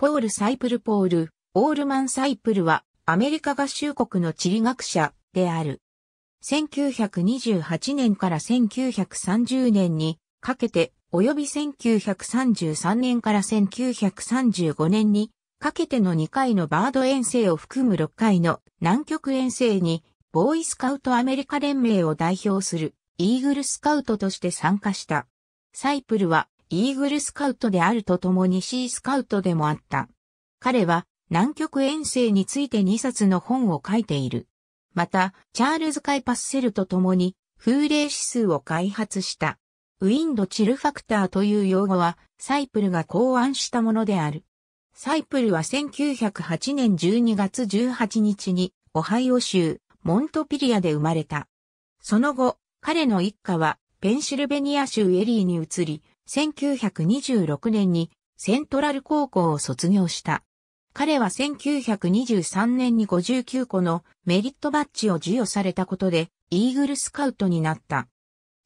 ポール・サイプル・ポール、オールマン・サイプルは、アメリカ合衆国の地理学者である。1928年から1930年にかけて、及び1933年から1935年にかけての2回のバード遠征を含む6回の南極遠征に、ボーイスカウトアメリカ連盟を代表するイーグルスカウトとして参加した。サイプルはイーグルスカウトであるとともにシースカウトでもあった。彼は南極遠征について2冊の本を書いている。また、チャールズ・カイ・パッセルと共に風霊指数を開発した。ウィンド・チルファクターという用語は、サイプルが考案したものである。サイプルは1908年12月18日に、オハイオ州、モントピリアで生まれた。その後、彼の一家は、ペンシルベニア州エリーに移り、1926年にセントラル高校を卒業した。彼は1923年に59個のメリットバッジを授与されたことで、イーグルスカウトになった。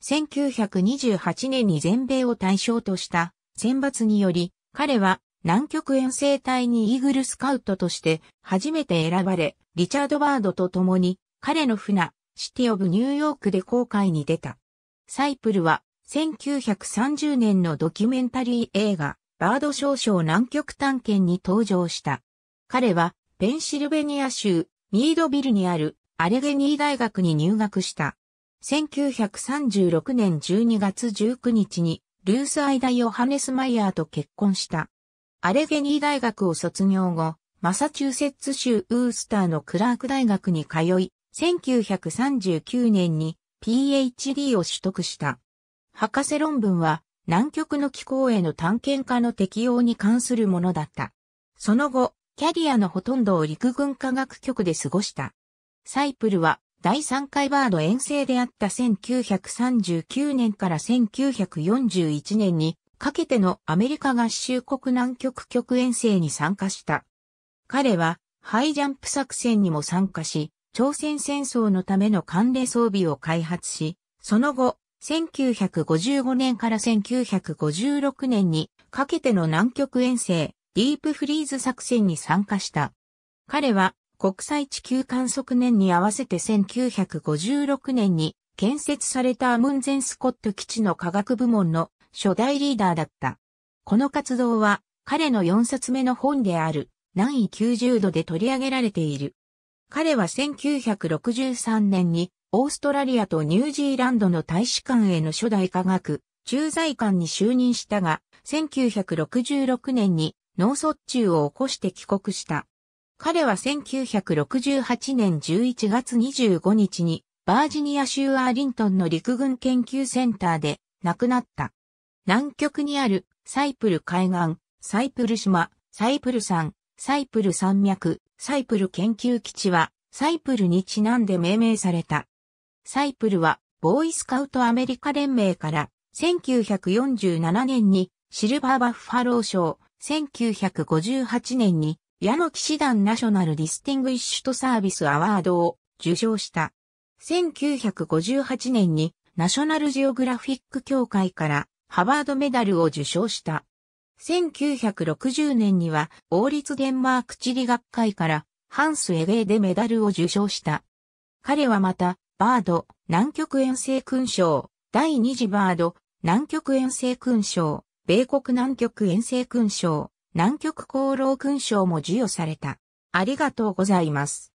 1928年に全米を対象とした選抜により、彼は南極遠征隊にイーグルスカウトとして初めて選ばれ、リチャード・バードと共に彼の船、シティ・オブ・ニューヨークで航海に出た。サイプルは1930年のドキュメンタリー映画、バード少々南極探検に登場した。彼は、ペンシルベニア州、ミードビルにある、アレゲニー大学に入学した。1936年12月19日に、ルース・アイダ・ヨハネス・マイヤーと結婚した。アレゲニー大学を卒業後、マサチューセッツ州ウースターのクラーク大学に通い、1939年に PhD を取得した。博士論文は南極の気候への探検家の適用に関するものだった。その後、キャリアのほとんどを陸軍科学局で過ごした。サイプルは第3回バード遠征であった1939年から1941年にかけてのアメリカ合衆国南極局遠征に参加した。彼はハイジャンプ作戦にも参加し、朝鮮戦争のための関連装備を開発し、その後、1955年から1956年にかけての南極遠征、ディープフリーズ作戦に参加した。彼は国際地球観測年に合わせて1956年に建設されたアムンゼンスコット基地の科学部門の初代リーダーだった。この活動は彼の4冊目の本である南緯90度で取り上げられている。彼は1963年にオーストラリアとニュージーランドの大使館への初代科学、駐在官に就任したが、1966年に脳卒中を起こして帰国した。彼は1968年11月25日にバージニア州アーリントンの陸軍研究センターで亡くなった。南極にあるサイプル海岸、サイプル島、サイプル山、サイプル山脈、サイプル研究基地はサイプルにちなんで命名された。サイプルは、ボーイスカウトアメリカ連盟から、1947年にシルバーバッファロー賞、1958年に矢野騎士団ナショナルディスティングイッシュとサービスアワードを受賞した。1958年にナショナルジオグラフィック協会からハバードメダルを受賞した。1960年には王立デンマーク地理学会からハンス・エゲーでメダルを受賞した。彼はまたバード、南極遠征勲章、第2次バード、南極遠征勲章、米国南極遠征勲章、南極功労勲章も授与された。ありがとうございます。